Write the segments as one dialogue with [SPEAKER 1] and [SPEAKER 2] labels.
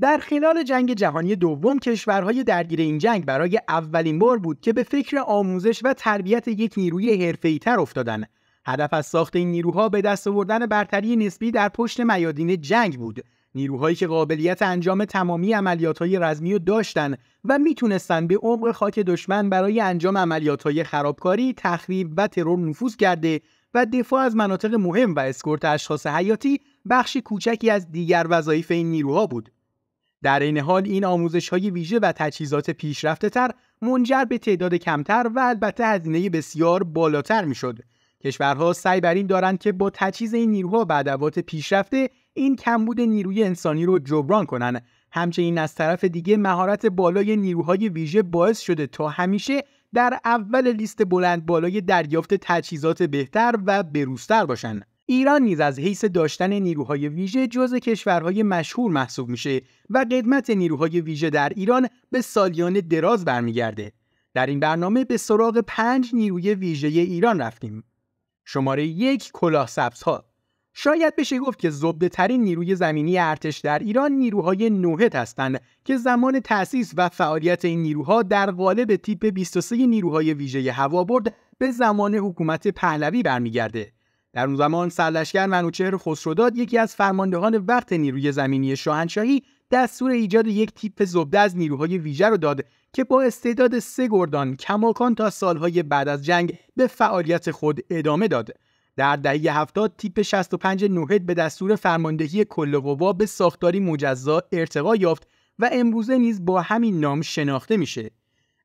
[SPEAKER 1] در خلال جنگ جهانی دوم کشورهای درگیر این جنگ برای اولین بار بود که به فکر آموزش و تربیت یک نیروی حرفه‌ای تر افتادند. هدف از ساخت این نیروها به دست آوردن برتری نسبی در پشت میادین جنگ بود. نیروهایی که قابلیت انجام تمامی عملیاتهای رزمی رو داشتند و میتونستند به عمق خاک دشمن برای انجام عملیاتهای خرابکاری، تخریب و ترور نفوذ کرده و دفاع از مناطق مهم و اسکورت اشخاص حیاتی بخشی کوچکی از دیگر وظایف این نیروها بود. در این حال این آموزش های ویژه و تجهیزات پیشرفته تر منجر به تعداد کمتر و البته هزینه بسیار بالاتر شد. کشورها سعی بر این دارند که با تجهیز این نیروها و ادوات پیشرفته این کمبود نیروی انسانی رو جبران کنند. همچنین از طرف دیگه مهارت بالای نیروهای ویژه باعث شده تا همیشه در اول لیست بلند بالای دریافت تجهیزات بهتر و بروزتر باشند. ایران نیز از حیث داشتن نیروهای ویژه جز کشورهای مشهور محسوب میشه و قدمت نیروهای ویژه در ایران به سالیان دراز برمیگرده. در این برنامه به سراغ پنج نیروی ویژه ایران رفتیم. شماره یک کلاه سبزها شاید بشه گفت که زبده ترین نیروی زمینی ارتش در ایران نیروهای نوهت هستند که زمان تأسیس و فعالیت این نیروها در قالب تیپ 23 نیروهای ویژه هوابرد به زمان حکومت پهلوی برمیگرده. در اون زمان سرلشکر منوچهر خسروداد یکی از فرماندهان وقت نیروی زمینی شاهنشاهی دستور ایجاد یک تیپ زبده از نیروهای ویژه رو داد که با استعداد سه گردان کماکان تا سالهای بعد از جنگ به فعالیت خود ادامه داد در دهه 70 تیپ 65 نوهد به دستور فرماندهی کل قوا به ساختاری مجزا ارتقا یافت و امروزه نیز با همین نام شناخته میشه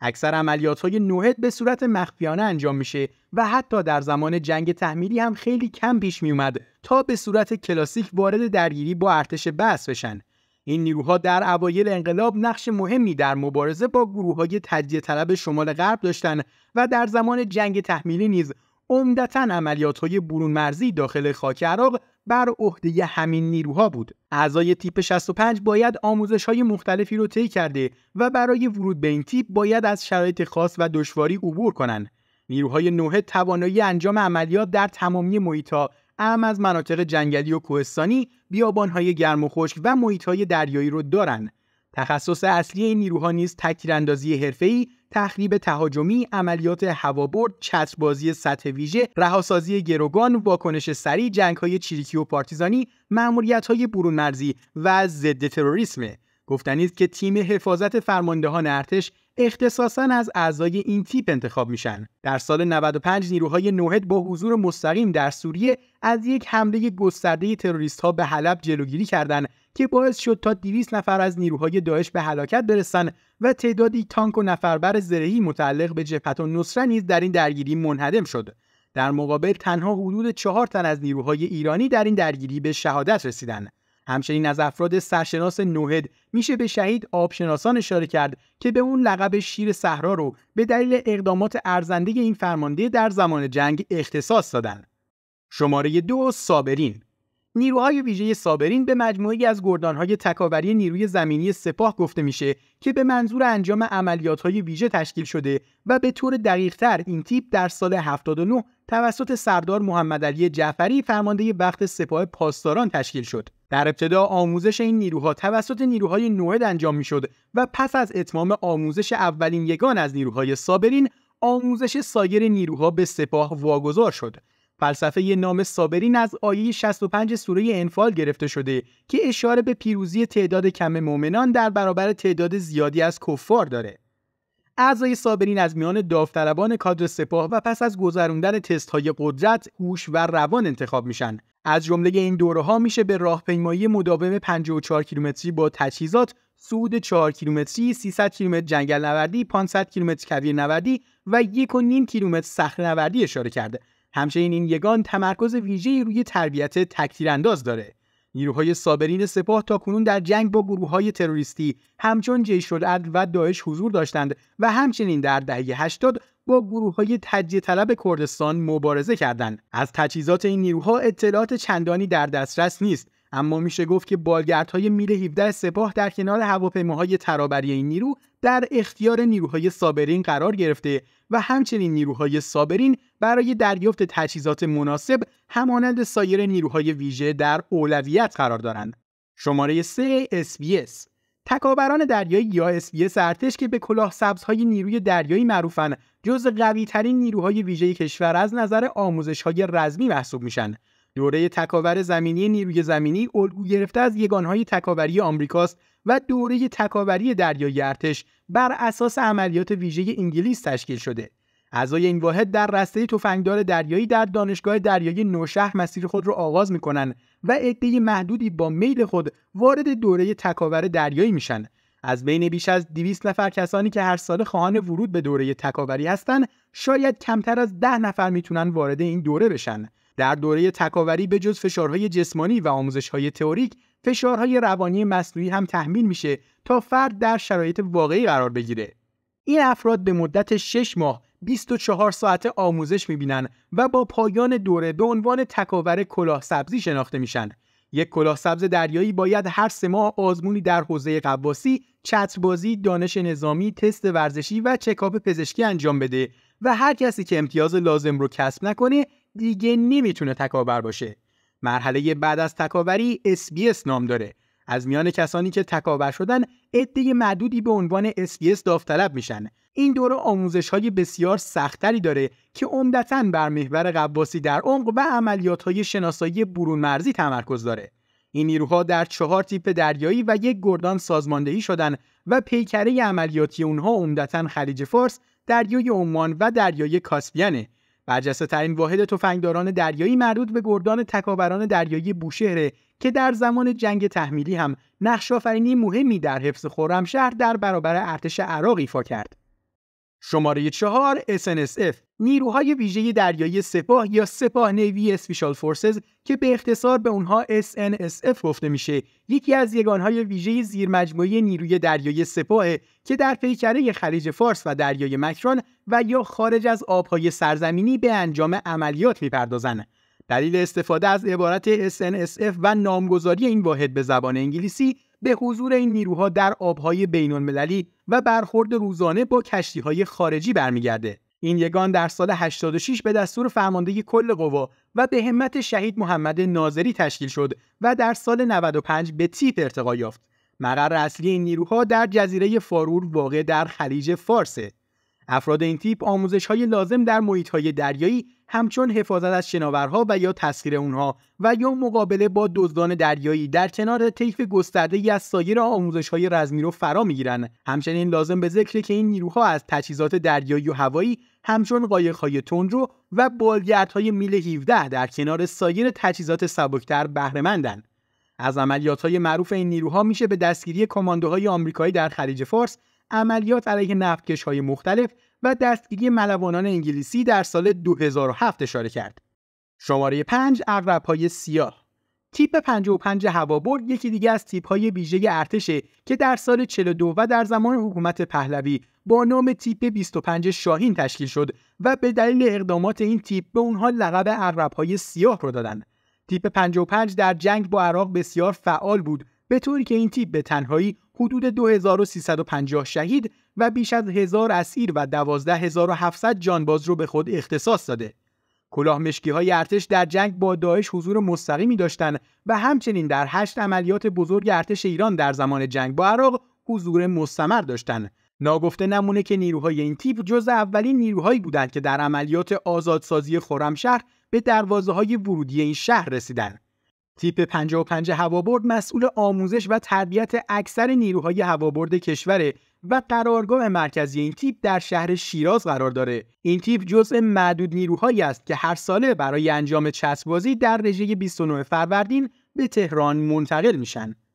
[SPEAKER 1] اکثر عملیات های نوهد به صورت مخفیانه انجام میشه و حتی در زمان جنگ تحمیلی هم خیلی کم پیش می اومد تا به صورت کلاسیک وارد درگیری با ارتش بس بشن این نیروها در اوایل انقلاب نقش مهمی در مبارزه با گروه های تجزیه طلب شمال غرب داشتند و در زمان جنگ تحمیلی نیز عمدتا عملیات های برون مرزی داخل خاک عراق بر عهده همین نیروها بود. اعضای تیپ 65 باید آموزش های مختلفی رو طی کرده و برای ورود به این تیپ باید از شرایط خاص و دشواری عبور کنند. نیروهای نوه توانایی انجام عملیات در تمامی محیطا اهم از مناطق جنگلی و کوهستانی، بیابانهای گرم و خشک و محیطهای دریایی رو دارند. تخصص اصلی این نیروها نیز تکتیراندازی حرفه‌ای تخریب تهاجمی عملیات هوابرد چتربازی سطح ویژه رهاسازی گروگان واکنش سریع های چریکی و پارتیزانی های برون مرزی و ضد تروریسم گفتنی که تیم حفاظت فرماندهان ارتش اختصاصا از اعضای این تیپ انتخاب میشن در سال 95 نیروهای نوهد با حضور مستقیم در سوریه از یک حمله گسترده تروریست ها به حلب جلوگیری کردند که باعث شد تا 200 نفر از نیروهای داعش به هلاکت برسند و تعدادی تانک و نفربر زرهی متعلق به جبهه نصره نیز در این درگیری منهدم شد در مقابل تنها حدود چهار تن از نیروهای ایرانی در این درگیری به شهادت رسیدند همچنین از افراد سرشناس نوهد میشه به شهید آبشناسان اشاره کرد که به اون لقب شیر صحرا رو به دلیل اقدامات ارزنده این فرمانده در زمان جنگ اختصاص دادن. شماره دو سابرین نیروهای ویژه سابرین به مجموعی از گردانهای تکاوری نیروی زمینی سپاه گفته میشه که به منظور انجام عملیاتهای ویژه تشکیل شده و به طور دقیقتر این تیپ در سال 79 توسط سردار محمد جعفری فرمانده وقت سپاه پاسداران تشکیل شد. در ابتدا آموزش این نیروها توسط نیروهای نوعد انجام میشد و پس از اتمام آموزش اولین یگان از نیروهای صابرین آموزش سایر نیروها به سپاه واگذار شد فلسفه نام سابرین از آیه 65 سوره انفال گرفته شده که اشاره به پیروزی تعداد کم مؤمنان در برابر تعداد زیادی از کفار داره اعضای صابرین از میان داوطلبان کادر سپاه و پس از گذروندن تست های قدرت، هوش و روان انتخاب میشن. از جمله این دوره ها میشه به راهپیمایی مداوم 54 کیلومتری با تجهیزات، سود 4 کیلومتری، 300 کیلومتر جنگل نوردی، 500 کیلومتر کویر نوردی و 1.5 کیلومتر صخره نوردی اشاره کرده. همچنین این یگان تمرکز ویژه‌ای روی تربیت تکتیرانداز داره. نیروهای صابرین سپاه تا کنون در جنگ با گروه های تروریستی همچون جیش و داعش حضور داشتند و همچنین در دهه 80 با گروه های طلب کردستان مبارزه کردند. از تجهیزات این نیروها اطلاعات چندانی در دسترس نیست اما میشه گفت که بالگردهای میل 17 سپاه در کنار هواپیماهای ترابری این نیرو در اختیار نیروهای سابرین قرار گرفته و همچنین نیروهای سابرین برای دریافت تجهیزات مناسب همانند سایر نیروهای ویژه در اولویت قرار دارند. شماره 3 SBS تکابران دریایی یا SBS ارتش که به کلاه سبزهای نیروی دریایی معروفند، جز قوی ترین نیروهای ویژه کشور از نظر آموزش های رزمی محسوب میشند. دوره تکاور زمینی نیروی زمینی الگو گرفته از یگانهای تکاوری آمریکاست و دوره تکاوری دریایی ارتش بر اساس عملیات ویژه انگلیس تشکیل شده. اعضای این واحد در رسته تفنگدار دریایی در دانشگاه دریایی نوشهر مسیر خود را آغاز میکنند و عده محدودی با میل خود وارد دوره تکاور دریایی میشن. از بین بیش از 200 نفر کسانی که هر سال خواهان ورود به دوره تکاوری هستند، شاید کمتر از 10 نفر میتونن وارد این دوره بشن. در دوره تکاوری به جز فشارهای جسمانی و آموزشهای تئوریک فشارهای روانی مصنوعی هم تحمیل میشه تا فرد در شرایط واقعی قرار بگیره این افراد به مدت 6 ماه 24 ساعت آموزش میبینن و با پایان دوره به عنوان تکاور کلاه سبزی شناخته میشن یک کلاه سبز دریایی باید هر سه ماه آزمونی در حوزه قواسی، چتربازی، دانش نظامی، تست ورزشی و چکاپ پزشکی انجام بده و هر کسی که امتیاز لازم رو کسب نکنه دیگه نمیتونه تکاور باشه مرحله بعد از تکاوری SBS نام داره از میان کسانی که تکاور شدن عده معدودی به عنوان SBS داوطلب میشن این دوره آموزش های بسیار سختری داره که عمدتا بر محور قواسی در عمق و عملیات های شناسایی برون مرزی تمرکز داره این نیروها در چهار تیپ دریایی و یک گردان سازماندهی شدن و پیکره عملیاتی اونها عمدتا خلیج فارس، دریای عمان و دریای کاسپیانه برجسته ترین واحد تفنگداران دریایی مربوط به گردان تکاوران دریایی بوشهره که در زمان جنگ تحمیلی هم نقش آفرینی مهمی در حفظ خرمشهر در برابر ارتش عراق ایفا کرد. شماره چهار، SNSF نیروهای ویژه دریایی سپاه یا سپاه نیوی اسپیشال فورسز که به اختصار به اونها SNSF گفته میشه یکی از یگانهای ویژه زیرمجموعه نیروی دریایی سپاه که در پیکره خلیج فارس و دریای مکران و یا خارج از آبهای سرزمینی به انجام عملیات میپردازند دلیل استفاده از عبارت SNSF و نامگذاری این واحد به زبان انگلیسی به حضور این نیروها در آبهای بین‌المللی و برخورد روزانه با کشتیهای خارجی برمیگرده. این یگان در سال 86 به دستور فرماندهی کل قوا و به همت شهید محمد ناظری تشکیل شد و در سال 95 به تیپ ارتقا یافت. مقر اصلی این نیروها در جزیره فارور واقع در خلیج فارسه. افراد این تیپ آموزش های لازم در محیط های دریایی همچون حفاظت از شناورها و یا تسخیر اونها و یا مقابله با دزدان دریایی در کنار طیف گسترده از سایر آموزش های رزمی رو فرا میگیرند همچنین لازم به ذکر که این نیروها از تجهیزات دریایی و هوایی همچون قایقهای تندرو و های میل 17 در کنار سایر تجهیزات سبکتر بهرهمندند از عملیات های معروف این نیروها میشه به دستگیری کماندوهای آمریکایی در خلیج فارس عملیات علیه نفتکش های مختلف و دستگیری ملوانان انگلیسی در سال 2007 اشاره کرد. شماره 5 اغرب های سیاه تیپ 55 هوابرد یکی دیگه از تیپ های ویژه ارتشه که در سال 42 و در زمان حکومت پهلوی با نام تیپ 25 شاهین تشکیل شد و به دلیل اقدامات این تیپ به اونها لقب اغرب های سیاه رو دادن تیپ 55 در جنگ با عراق بسیار فعال بود به طوری که این تیپ به تنهایی حدود 2350 شهید و بیش از 1000 اسیر و 12700 جانباز رو به خود اختصاص داده. کلاه های ارتش در جنگ با داعش حضور مستقیمی داشتند و همچنین در هشت عملیات بزرگ ارتش ایران در زمان جنگ با عراق حضور مستمر داشتند. ناگفته نمونه که نیروهای این تیپ جز اولین نیروهایی بودند که در عملیات آزادسازی خرمشهر به دروازه های ورودی این شهر رسیدند. تیپ 55 هوابرد مسئول آموزش و تربیت اکثر نیروهای هوابرد کشور و قرارگاه مرکزی این تیپ در شهر شیراز قرار داره این تیپ جزء معدود نیروهایی است که هر ساله برای انجام چسبازی در رژه 29 فروردین به تهران منتقل میشن